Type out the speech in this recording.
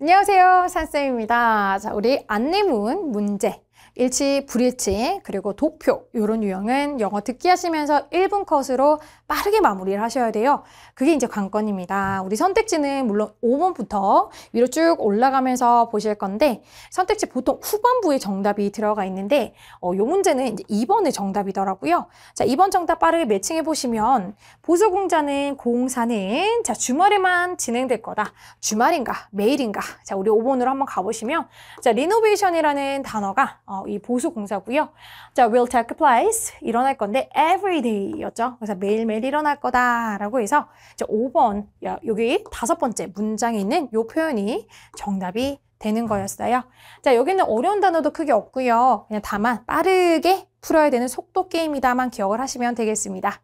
안녕하세요. 산쌤입니다. 자, 우리 안내문 문제 일치, 불일치, 그리고 도표 이런 유형은 영어 듣기 하시면서 1분 컷으로 빠르게 마무리를 하셔야 돼요. 그게 이제 관건입니다. 우리 선택지는 물론 5번부터 위로 쭉 올라가면서 보실 건데 선택지 보통 후반부에 정답이 들어가 있는데 어, 요 문제는 이제 2번의 정답이더라고요. 자, 2번 정답 빠르게 매칭해 보시면 보수공자는 공사는 자 주말에만 진행될 거다. 주말인가 매일인가 자 우리 5번으로 한번 가보시면 자 리노베이션이라는 단어가 어, 이 보수 공사고요. 자, will take place 일어날 건데 every day였죠. 그래서 매일매일 일어날 거다라고 해서 이제 5번 여기 다섯 번째 문장에 있는 요 표현이 정답이 되는 거였어요. 자, 여기는 어려운 단어도 크게 없고요. 그냥 다만 빠르게 풀어야 되는 속도 게임이다만 기억을 하시면 되겠습니다.